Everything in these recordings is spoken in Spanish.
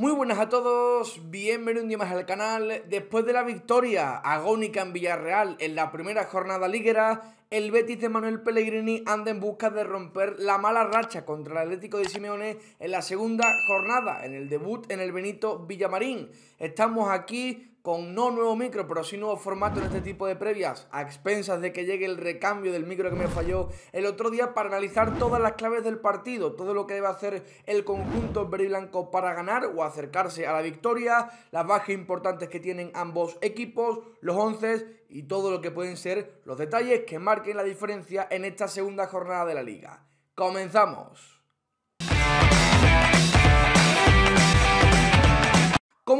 Muy buenas a todos, bienvenidos un día más al canal. Después de la victoria agónica en Villarreal en la primera jornada liguera, el Betis de Manuel Pellegrini anda en busca de romper la mala racha contra el Atlético de Simeone en la segunda jornada, en el debut en el Benito Villamarín. Estamos aquí con no nuevo micro, pero sí nuevo formato en este tipo de previas, a expensas de que llegue el recambio del micro que me falló el otro día, para analizar todas las claves del partido, todo lo que debe hacer el conjunto verde blanco para ganar o acercarse a la victoria, las bajas importantes que tienen ambos equipos, los once y todo lo que pueden ser los detalles que marquen la diferencia en esta segunda jornada de la liga. ¡Comenzamos!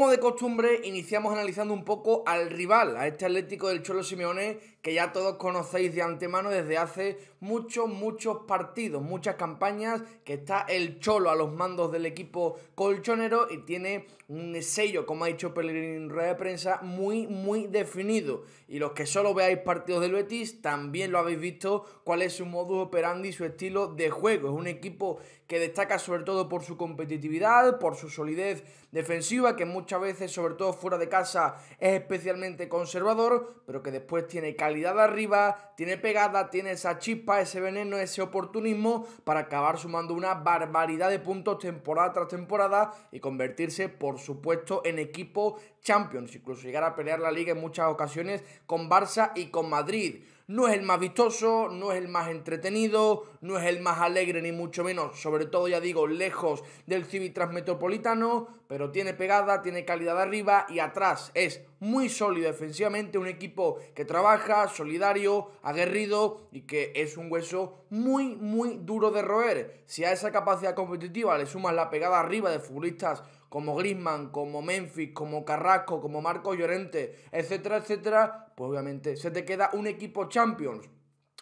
Como de costumbre, iniciamos analizando un poco al rival, a este Atlético del Cholo Simeone, que ya todos conocéis de antemano desde hace muchos, muchos partidos, muchas campañas, que está el Cholo a los mandos del equipo colchonero y tiene un sello, como ha dicho Pellegrini en rueda de prensa, muy, muy definido. Y los que solo veáis partidos del Betis, también lo habéis visto cuál es su modus operandi, su estilo de juego. Es un equipo que destaca sobre todo por su competitividad, por su solidez defensiva, que muchas veces, sobre todo fuera de casa, es especialmente conservador, pero que después tiene calidad arriba, tiene pegada, tiene esa chispa, ese veneno, ese oportunismo para acabar sumando una barbaridad de puntos temporada tras temporada y convertirse por supuesto en equipo Champions, incluso llegar a pelear la liga en muchas ocasiones con Barça y con Madrid. No es el más vistoso, no es el más entretenido, no es el más alegre ni mucho menos, sobre todo ya digo, lejos del Civitas Metropolitano, pero tiene pegada, tiene calidad arriba y atrás es muy sólido defensivamente, un equipo que trabaja, solidario, aguerrido y que es un hueso muy, muy duro de roer. Si a esa capacidad competitiva le sumas la pegada arriba de futbolistas como Grisman, como Memphis, como Carrasco, como Marco Llorente, etcétera, etcétera, pues obviamente se te queda un equipo Champions.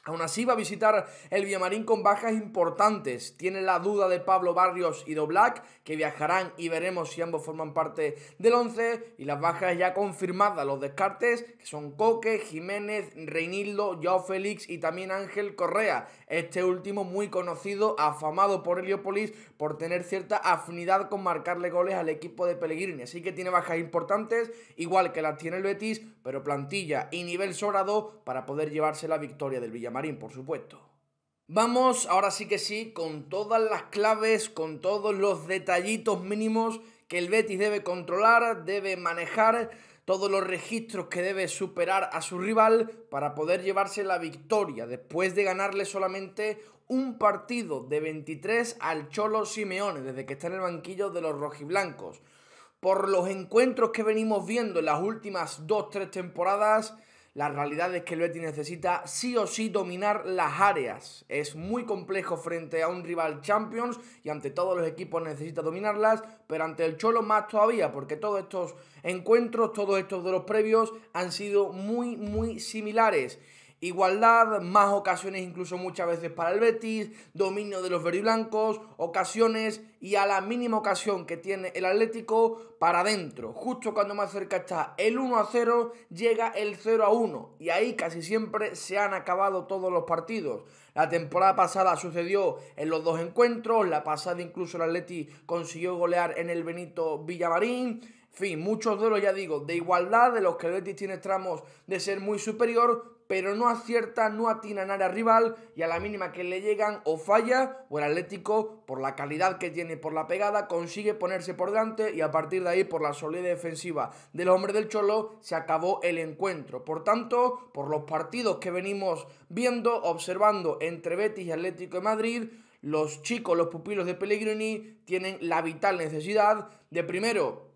Aún así va a visitar el Villamarín con bajas importantes. Tiene la duda de Pablo Barrios y Doblac, que viajarán y veremos si ambos forman parte del 11. Y las bajas ya confirmadas, los descartes, que son Coque, Jiménez, Reinildo, Joao Félix y también Ángel Correa. Este último muy conocido, afamado por Heliópolis por tener cierta afinidad con marcarle goles al equipo de Pellegrini. Así que tiene bajas importantes, igual que las tiene el Betis, pero plantilla y nivel sobrado para poder llevarse la victoria del Villamarín Marín por supuesto. Vamos, ahora sí que sí, con todas las claves, con todos los detallitos mínimos que el Betis debe controlar, debe manejar, todos los registros que debe superar a su rival para poder llevarse la victoria después de ganarle solamente un partido de 23 al Cholo Simeone desde que está en el banquillo de los rojiblancos. Por los encuentros que venimos viendo en las últimas 2-3 temporadas, la realidad es que el Betis necesita sí o sí dominar las áreas. Es muy complejo frente a un rival Champions y ante todos los equipos necesita dominarlas, pero ante el Cholo más todavía, porque todos estos encuentros, todos estos de los previos han sido muy, muy similares. Igualdad, más ocasiones incluso muchas veces para el Betis, dominio de los verdiblancos, ocasiones y a la mínima ocasión que tiene el Atlético para adentro. Justo cuando más cerca está el 1 0, llega el 0 a 1 y ahí casi siempre se han acabado todos los partidos. La temporada pasada sucedió en los dos encuentros, la pasada incluso el Atleti consiguió golear en el Benito Villamarín Fin, muchos los, ya digo, de igualdad, de los que el Betis tiene tramos de ser muy superior, pero no acierta, no atina nada al rival y a la mínima que le llegan o falla o el Atlético, por la calidad que tiene, por la pegada, consigue ponerse por delante y a partir de ahí, por la solidez defensiva del hombre del Cholo, se acabó el encuentro. Por tanto, por los partidos que venimos viendo, observando entre Betis y Atlético de Madrid, los chicos, los pupilos de Pellegrini tienen la vital necesidad de primero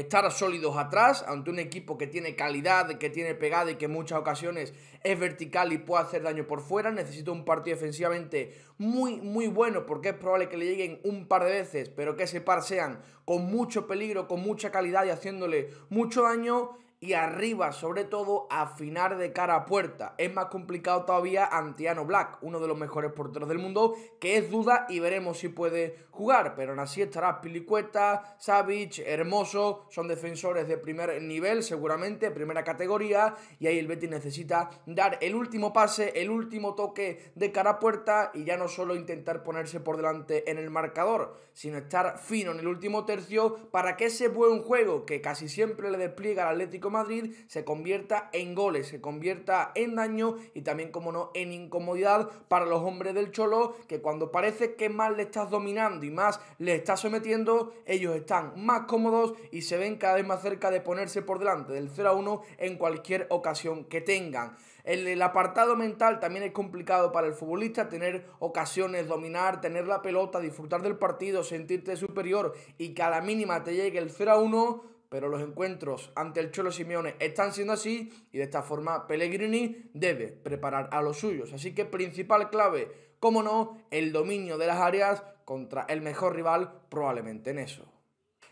estar sólidos atrás ante un equipo que tiene calidad, que tiene pegada y que en muchas ocasiones es vertical y puede hacer daño por fuera. Necesito un partido defensivamente muy, muy bueno porque es probable que le lleguen un par de veces, pero que ese par sean con mucho peligro, con mucha calidad y haciéndole mucho daño y arriba, sobre todo, afinar de cara a puerta. Es más complicado todavía Antiano Black, uno de los mejores porteros del mundo, que es duda y veremos si puede jugar. Pero aún así estará Pilicueta, Savic, Hermoso, son defensores de primer nivel, seguramente, primera categoría, y ahí el Betis necesita dar el último pase, el último toque de cara a puerta y ya no solo intentar ponerse por delante en el marcador, sino estar fino en el último tercio para que ese buen juego que casi siempre le despliega al Atlético Madrid se convierta en goles, se convierta en daño y también, como no, en incomodidad para los hombres del Cholo, que cuando parece que más le estás dominando y más le estás sometiendo, ellos están más cómodos y se ven cada vez más cerca de ponerse por delante del 0 a 1 en cualquier ocasión que tengan. El, el, apartado mental también es complicado para el futbolista, tener ocasiones, dominar, tener la pelota, disfrutar del partido, sentirte superior y que a la mínima te llegue el 0 a 1 pero los encuentros ante el Cholo Simeone están siendo así y de esta forma Pellegrini debe preparar a los suyos. Así que principal clave, como no, el dominio de las áreas contra el mejor rival probablemente en eso.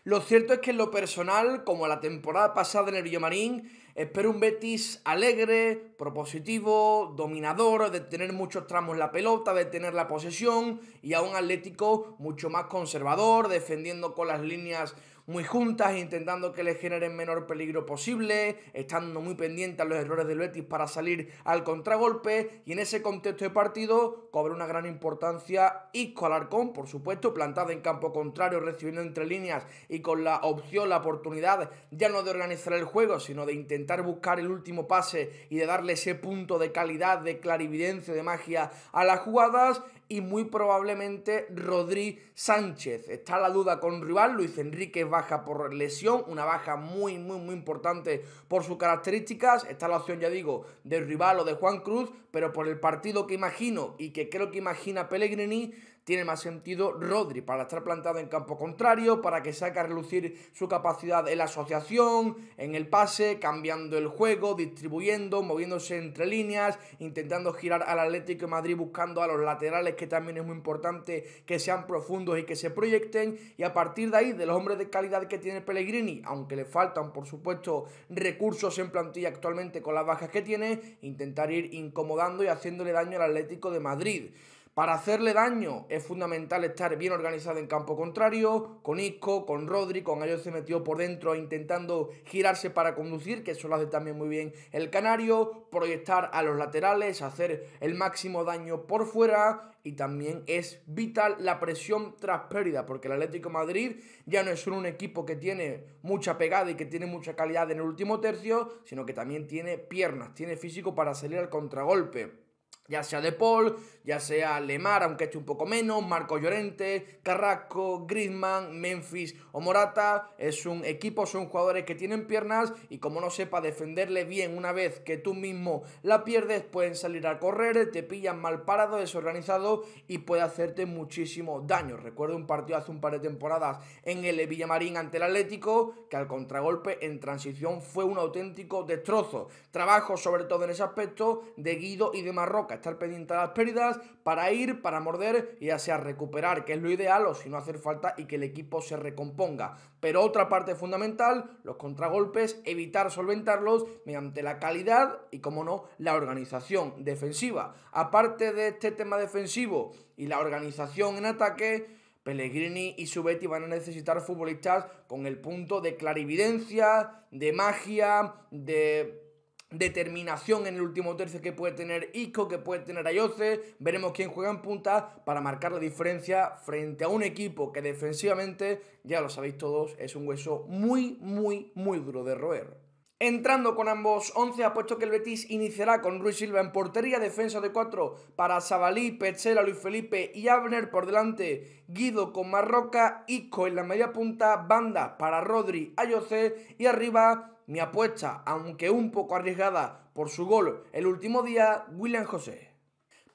Lo cierto es que en lo personal, como la temporada pasada en el Villamarín, Espero un Betis alegre, propositivo, dominador, de tener muchos tramos la pelota, de tener la posesión y a un Atlético mucho más conservador, defendiendo con las líneas muy juntas, intentando que le generen menor peligro posible, estando muy pendiente a los errores del Betis para salir al contragolpe y en ese contexto de partido cobra una gran importancia Isco Alarcón, por supuesto, plantado en campo contrario, recibiendo entre líneas y con la opción, la oportunidad ya no de organizar el juego, sino de intentar buscar el último pase y de darle ese punto de calidad, de clarividencia, de magia a las jugadas y muy probablemente Rodri Sánchez. Está la duda con rival, Luis Enrique baja por lesión, una baja muy, muy, muy importante por sus características. Está la opción, ya digo, de rival o de Juan Cruz, pero por el partido que imagino y que creo que imagina Pellegrini, tiene más sentido Rodri para estar plantado en campo contrario, para que saque a relucir su capacidad en la asociación, en el pase, cambiando el juego, distribuyendo, moviéndose entre líneas, intentando girar al Atlético de Madrid buscando a los laterales, que también es muy importante que sean profundos y que se proyecten. Y a partir de ahí, de los hombres de calidad que tiene Pellegrini, aunque le faltan, por supuesto, recursos en plantilla actualmente con las bajas que tiene, intentar ir incomodando y haciéndole daño al Atlético de Madrid. Para hacerle daño es fundamental estar bien organizado en campo contrario, con Isco, con Rodri, con ellos se metió por dentro intentando girarse para conducir, que eso lo hace también muy bien el Canario, proyectar a los laterales, hacer el máximo daño por fuera y también es vital la presión tras pérdida, porque el Atlético Madrid ya no es solo un equipo que tiene mucha pegada y que tiene mucha calidad en el último tercio, sino que también tiene piernas, tiene físico para salir al contragolpe ya sea De Paul, ya sea Lemar, aunque esté un poco menos, Marco Llorente, Carrasco, Griezmann, Memphis o Morata, es un equipo, son jugadores que tienen piernas y como no sepa defenderle bien una vez que tú mismo la pierdes, pueden salir a correr, te pillan mal parado, desorganizado y puede hacerte muchísimo daño. Recuerdo un partido hace un par de temporadas en el Villamarín ante el Atlético, que al contragolpe en transición fue un auténtico destrozo. Trabajo sobre todo en ese aspecto de Guido y de Marroca estar pendiente a las pérdidas, para ir, para morder y ya sea recuperar, que es lo ideal, o si no hacer falta y que el equipo se recomponga. Pero otra parte fundamental, los contragolpes, evitar solventarlos mediante la calidad y, como no, la organización defensiva. Aparte de este tema defensivo y la organización en ataque, Pellegrini y Subetti van a necesitar futbolistas con el punto de clarividencia, de magia, de determinación en el último tercio que puede tener Ico, que puede tener Ayoce Veremos quién juega en punta para marcar la diferencia frente a un equipo que defensivamente, ya lo sabéis todos, es un hueso muy, muy, muy duro de roer. Entrando con ambos 11, apuesto que el Betis iniciará con Ruiz Silva en portería, defensa de 4 para Sabalí, Pechela, Luis Felipe y Abner por delante, Guido con Marroca, Ico en la media punta, banda para Rodri, Ayoce y arriba mi apuesta, aunque un poco arriesgada por su gol el último día, William José.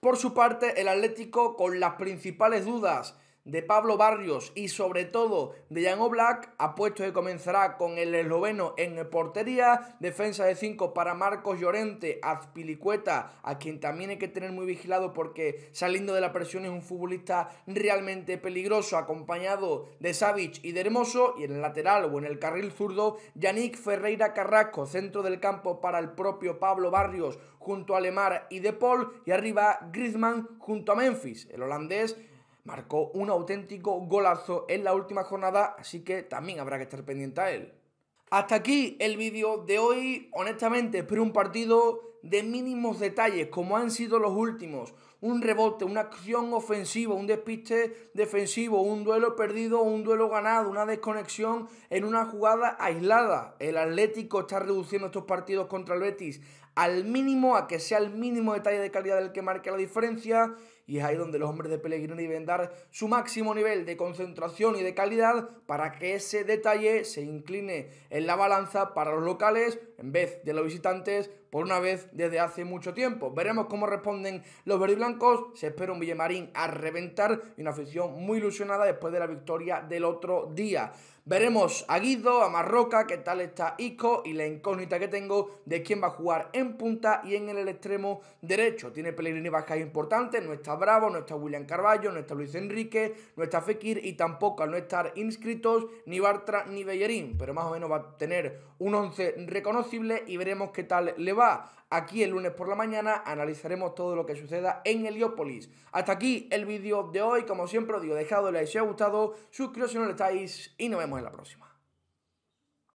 Por su parte, el Atlético, con las principales dudas de Pablo Barrios y sobre todo de Jan Oblak, apuesto que comenzará con el esloveno en portería, defensa de 5 para Marcos Llorente, Azpilicueta, a quien también hay que tener muy vigilado porque saliendo de la presión es un futbolista realmente peligroso, acompañado de Savic y de Hermoso, y en el lateral o en el carril zurdo, Yannick Ferreira Carrasco, centro del campo para el propio Pablo Barrios junto a Lemar y De Paul, y arriba Griezmann junto a Memphis, el holandés marcó un auténtico golazo en la última jornada, así que también habrá que estar pendiente a él. Hasta aquí el vídeo de hoy, honestamente espero un partido de mínimos detalles como han sido los últimos, un rebote, una acción ofensiva, un despiste defensivo, un duelo perdido, un duelo ganado, una desconexión en una jugada aislada. El Atlético está reduciendo estos partidos contra el Betis al mínimo, a que sea el mínimo detalle de calidad el que marque la diferencia. Y es ahí donde los hombres de Pellegrini deben dar su máximo nivel de concentración y de calidad para que ese detalle se incline en la balanza para los locales en vez de los visitantes por una vez desde hace mucho tiempo. Veremos cómo responden los blancos. Se espera un Villemarín a reventar y una afición muy ilusionada después de la victoria del otro día. Veremos a Guido, a Marroca, qué tal está Ico y la incógnita que tengo de quién va a jugar en punta y en el extremo derecho. Tiene Pellegrini Vasca importante, no está Bravo, no está William Carballo, no está Luis Enrique, no está Fekir y tampoco al no estar inscritos ni Bartra ni Bellerín, pero más o menos va a tener un 11 reconocible y veremos qué tal le va. Aquí el lunes por la mañana analizaremos todo lo que suceda en Heliópolis. Hasta aquí el vídeo de hoy. Como siempre os digo, dejadle like si os ha gustado, suscribiros si no lo estáis y nos vemos en la próxima.